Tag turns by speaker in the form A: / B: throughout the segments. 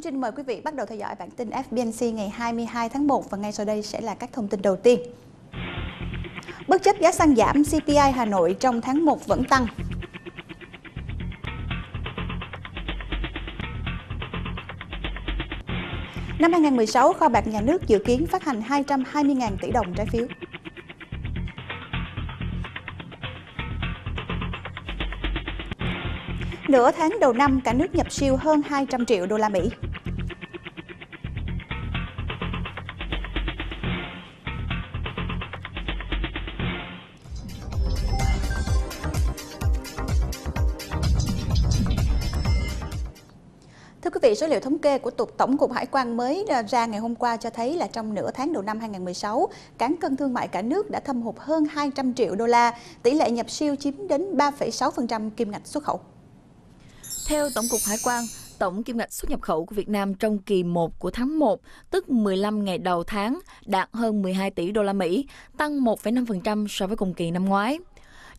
A: Tú Trinh mời quý vị bắt đầu theo dõi bản tin FBNC ngày 22 tháng 1 và ngay sau đây sẽ là các thông tin đầu tiên. Bất chấp giá xăng giảm, CPI Hà Nội trong tháng 1 vẫn tăng. Năm 2016, kho bạc nhà nước dự kiến phát hành 220.000 tỷ đồng trái phiếu. Nửa tháng đầu năm, cả nước nhập siêu hơn 200 triệu đô la Mỹ. Quý vị, số liệu thống kê của Tổng cục Hải quan mới ra ngày hôm qua cho thấy là trong nửa tháng đầu năm 2016, cán cân thương mại cả nước đã thâm hụt hơn 200 triệu đô la, tỷ lệ nhập siêu chiếm đến 3,6% kim ngạch xuất khẩu. Theo Tổng cục Hải
B: quan, tổng kim ngạch xuất nhập khẩu của Việt Nam trong kỳ 1 của tháng 1, tức 15 ngày đầu tháng, đạt hơn 12 tỷ đô la Mỹ, tăng 1,5% so với cùng kỳ năm ngoái.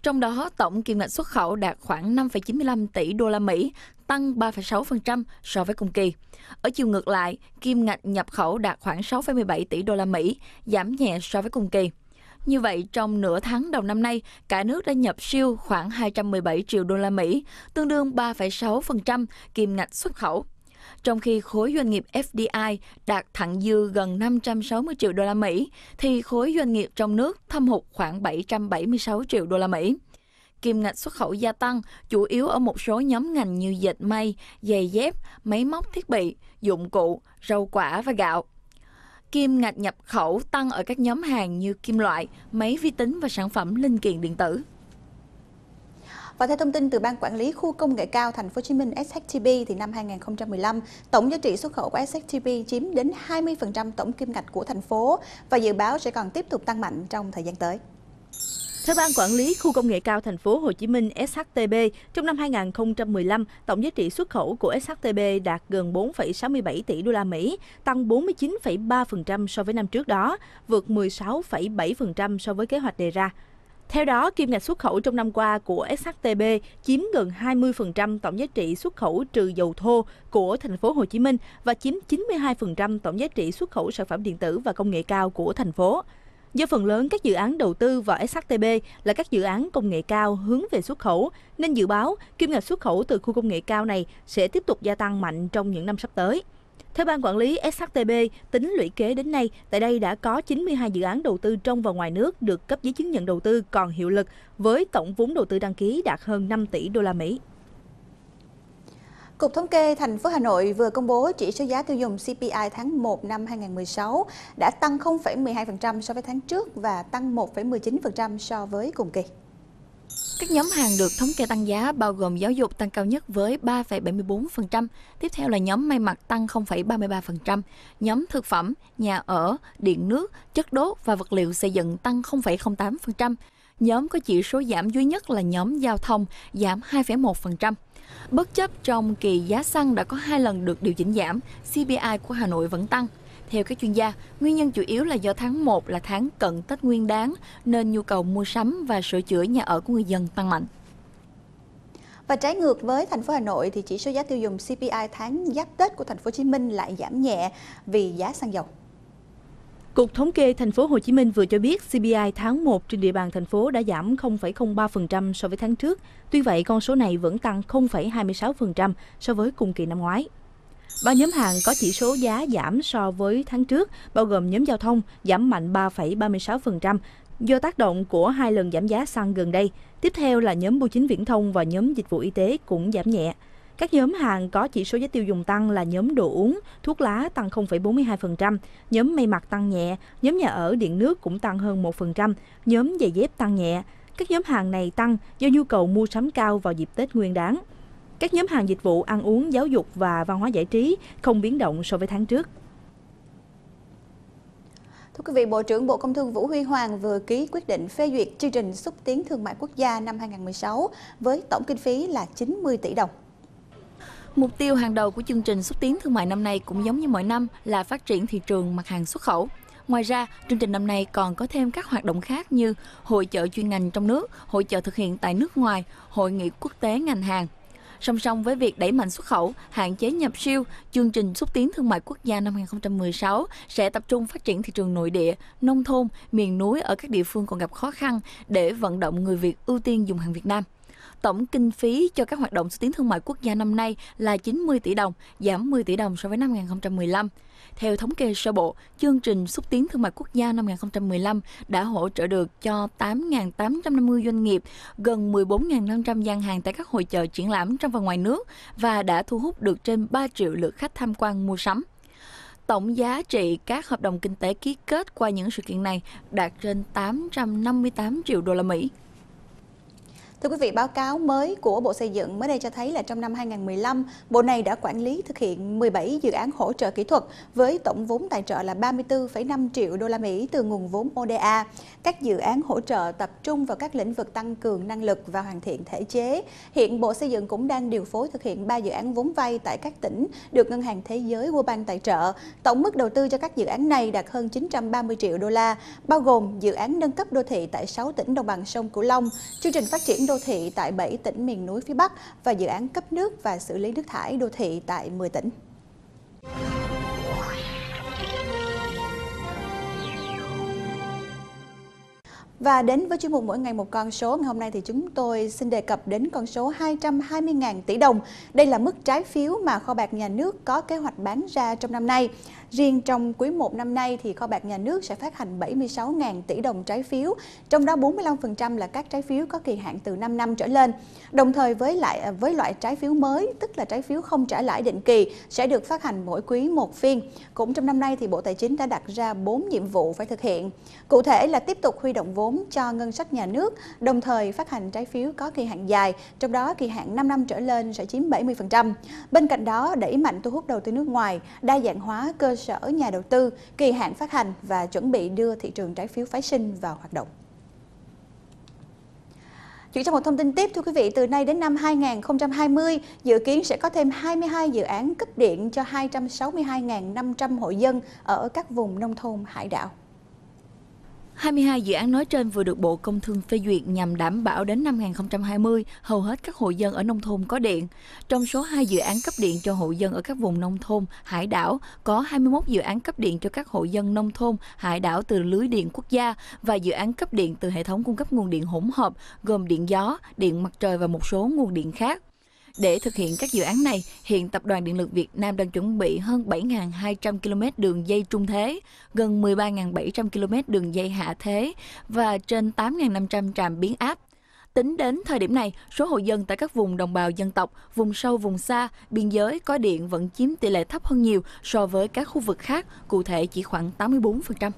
B: Trong đó, tổng kim ngạch xuất khẩu đạt khoảng 5,95 tỷ đô la Mỹ, tăng 3,6% so với cùng kỳ. Ở chiều ngược lại, kim ngạch nhập khẩu đạt khoảng 6,17 tỷ đô la Mỹ, giảm nhẹ so với cùng kỳ. Như vậy, trong nửa tháng đầu năm nay, cả nước đã nhập siêu khoảng 217 triệu đô la Mỹ, tương đương 3,6% kim ngạch xuất khẩu. Trong khi khối doanh nghiệp FDI đạt thặng dư gần 560 triệu đô la Mỹ, thì khối doanh nghiệp trong nước thâm hụt khoảng 776 triệu đô la Mỹ. Kim ngạch xuất khẩu gia tăng chủ yếu ở một số nhóm ngành như dệt may, giày dép, máy móc thiết bị, dụng cụ, rau quả và gạo kim ngạch nhập khẩu tăng ở các nhóm hàng như kim loại, máy vi tính và sản phẩm linh kiện điện tử.
A: Và theo thông tin từ Ban Quản lý Khu Công nghệ cao Thành phố Hồ Chí Minh SHTB thì năm 2015, tổng giá trị xuất khẩu của SHTB chiếm đến 20% tổng kim ngạch của thành phố và dự báo sẽ còn tiếp tục tăng mạnh trong thời gian tới.
C: Theo ban quản lý khu công nghệ cao thành phố Hồ Chí Minh SHTB, trong năm 2015, tổng giá trị xuất khẩu của SHTB đạt gần 4,67 tỷ đô la Mỹ, tăng 49,3% so với năm trước đó, vượt 16,7% so với kế hoạch đề ra. Theo đó, kim ngạch xuất khẩu trong năm qua của SHTB chiếm gần 20% tổng giá trị xuất khẩu trừ dầu thô của thành phố Hồ Chí Minh và chiếm 92% tổng giá trị xuất khẩu sản phẩm điện tử và công nghệ cao của thành phố. Do phần lớn các dự án đầu tư vào SHTB là các dự án công nghệ cao hướng về xuất khẩu, nên dự báo kim ngạch xuất khẩu từ khu công nghệ cao này sẽ tiếp tục gia tăng mạnh trong những năm sắp tới. Theo ban quản lý SHTB, tính lũy kế đến nay, tại đây đã có 92 dự án đầu tư trong và ngoài nước được cấp giấy chứng nhận đầu tư còn hiệu lực với tổng vốn đầu tư đăng ký đạt hơn 5 tỷ đô la Mỹ.
A: Cục Thống kê thành phố Hà Nội vừa công bố chỉ số giá tiêu dùng CPI tháng 1 năm 2016 đã tăng 0,12% so với tháng trước và tăng 1,19% so với cùng kỳ. Các nhóm hàng
B: được thống kê tăng giá bao gồm giáo dục tăng
A: cao nhất với 3,74%,
B: tiếp theo là nhóm may mặc tăng 0,33%, nhóm thực phẩm, nhà ở, điện nước, chất đốt và vật liệu xây dựng tăng 0,08%. Nhóm có chỉ số giảm duy nhất là nhóm giao thông giảm 2,1%. Bất chấp trong kỳ giá xăng đã có hai lần được điều chỉnh giảm, CPI của Hà Nội vẫn tăng – theo các chuyên gia, nguyên nhân chủ yếu là do tháng 1 là tháng cận Tết Nguyên đáng nên nhu cầu mua sắm và sửa chữa nhà ở
A: của người dân tăng mạnh. Và trái ngược với thành phố Hà Nội thì chỉ số giá tiêu dùng CPI tháng giáp Tết của thành phố Hồ Chí Minh lại giảm nhẹ vì giá xăng dầu.
C: Cục thống kê thành phố Hồ Chí Minh vừa cho biết CPI tháng 1 trên địa bàn thành phố đã giảm 0,03% so với tháng trước. Tuy vậy, con số này vẫn tăng 0,26% so với cùng kỳ năm ngoái. Ba nhóm hàng có chỉ số giá giảm so với tháng trước, bao gồm nhóm giao thông giảm mạnh 3,36% do tác động của hai lần giảm giá xăng gần đây. Tiếp theo là nhóm bưu chính viễn thông và nhóm dịch vụ y tế cũng giảm nhẹ. Các nhóm hàng có chỉ số giá tiêu dùng tăng là nhóm đồ uống, thuốc lá tăng 0,42%, nhóm may mặc tăng nhẹ, nhóm nhà ở điện nước cũng tăng hơn 1%, nhóm giày dép tăng nhẹ. Các nhóm hàng này tăng do nhu cầu mua sắm cao vào dịp Tết Nguyên đáng. Các nhóm hàng dịch vụ ăn uống, giáo dục và văn hóa giải trí không biến động so với tháng trước.
A: Thưa quý vị, Bộ trưởng Bộ Công Thương Vũ Huy Hoàng vừa ký quyết định phê duyệt chương trình xúc tiến thương mại quốc gia năm 2016 với tổng kinh phí là 90 tỷ đồng. Mục tiêu
B: hàng đầu của chương trình xúc tiến thương mại năm nay cũng giống như mọi năm là phát triển thị trường mặt hàng xuất khẩu. Ngoài ra, chương trình năm nay còn có thêm các hoạt động khác như hội trợ chuyên ngành trong nước, hội trợ thực hiện tại nước ngoài, hội nghị quốc tế ngành hàng, Song song với việc đẩy mạnh xuất khẩu, hạn chế nhập siêu, chương trình xúc tiến thương mại quốc gia năm 2016 sẽ tập trung phát triển thị trường nội địa, nông thôn, miền núi ở các địa phương còn gặp khó khăn để vận động người Việt ưu tiên dùng hàng Việt Nam. Tổng kinh phí cho các hoạt động xúc tiến thương mại quốc gia năm nay là 90 tỷ đồng, giảm 10 tỷ đồng so với năm 2015. Theo thống kê sơ bộ, chương trình xúc tiến thương mại quốc gia năm 2015 đã hỗ trợ được cho 8.850 doanh nghiệp, gần 14.500 gian hàng tại các hội chợ triển lãm trong và ngoài nước và đã thu hút được trên 3 triệu lượt khách tham quan mua sắm. Tổng giá trị các hợp đồng kinh tế ký kết qua những sự kiện này đạt trên 858 triệu đô la Mỹ.
A: Thưa quý vị, báo cáo mới của Bộ Xây dựng mới đây cho thấy là trong năm 2015, Bộ này đã quản lý thực hiện 17 dự án hỗ trợ kỹ thuật với tổng vốn tài trợ là 34,5 triệu đô la Mỹ từ nguồn vốn ODA. Các dự án hỗ trợ tập trung vào các lĩnh vực tăng cường năng lực và hoàn thiện thể chế. Hiện Bộ Xây dựng cũng đang điều phối thực hiện 3 dự án vốn vay tại các tỉnh được Ngân hàng Thế giới World Bank tài trợ. Tổng mức đầu tư cho các dự án này đạt hơn 930 triệu đô la, bao gồm dự án nâng cấp đô thị tại 6 tỉnh đồng bằng sông Cửu Long, chương trình phát triển đô thị tại 7 tỉnh miền núi phía Bắc và dự án cấp nước và xử lý nước thải đô thị tại 10 tỉnh. Và đến với chuyên mục mỗi ngày một con số, ngày hôm nay thì chúng tôi xin đề cập đến con số 220.000 tỷ đồng. Đây là mức trái phiếu mà kho bạc nhà nước có kế hoạch bán ra trong năm nay. Riêng trong quý 1 năm nay thì kho bạc nhà nước sẽ phát hành 76.000 tỷ đồng trái phiếu, trong đó 45% là các trái phiếu có kỳ hạn từ 5 năm trở lên. Đồng thời với lại với loại trái phiếu mới, tức là trái phiếu không trả lãi định kỳ sẽ được phát hành mỗi quý một phiên. Cũng trong năm nay thì Bộ Tài chính đã đặt ra 4 nhiệm vụ phải thực hiện. Cụ thể là tiếp tục huy động vốn vốn cho ngân sách nhà nước, đồng thời phát hành trái phiếu có kỳ hạn dài, trong đó kỳ hạn 5 năm trở lên sẽ chiếm 70%. Bên cạnh đó, đẩy mạnh thu hút đầu tư nước ngoài, đa dạng hóa cơ sở nhà đầu tư, kỳ hạn phát hành và chuẩn bị đưa thị trường trái phiếu phái sinh vào hoạt động. Chuyển sang một thông tin tiếp thưa quý vị, từ nay đến năm 2020, dự kiến sẽ có thêm 22 dự án cấp điện cho 262.500 hộ dân ở các vùng nông thôn hải đảo.
B: 22 dự án nói trên vừa được Bộ Công Thương phê duyệt nhằm đảm bảo đến năm 2020 hầu hết các hộ dân ở nông thôn có điện. Trong số 2 dự án cấp điện cho hộ dân ở các vùng nông thôn, hải đảo, có 21 dự án cấp điện cho các hộ dân nông thôn, hải đảo từ lưới điện quốc gia và dự án cấp điện từ hệ thống cung cấp nguồn điện hỗn hợp gồm điện gió, điện mặt trời và một số nguồn điện khác. Để thực hiện các dự án này, hiện Tập đoàn Điện lực Việt Nam đang chuẩn bị hơn 7.200 km đường dây trung thế, gần 13.700 km đường dây hạ thế và trên 8.500 trạm biến áp Tính đến thời điểm này, số hộ dân tại các vùng đồng bào dân tộc, vùng sâu vùng xa, biên giới có điện vẫn chiếm tỷ lệ thấp hơn nhiều so với các khu vực khác, cụ thể chỉ khoảng 84%.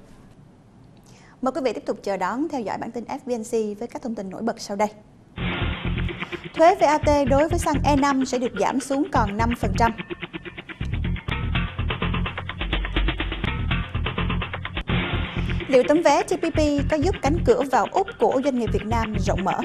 A: Mời quý vị tiếp tục chờ đón theo dõi bản tin FVNC với các thông tin nổi bật sau đây thuế VAT đối với xăng E5 sẽ được giảm xuống còn 5%. Liệu tấm vé TPP có giúp cánh cửa vào Úc của doanh nghiệp Việt Nam rộng mở?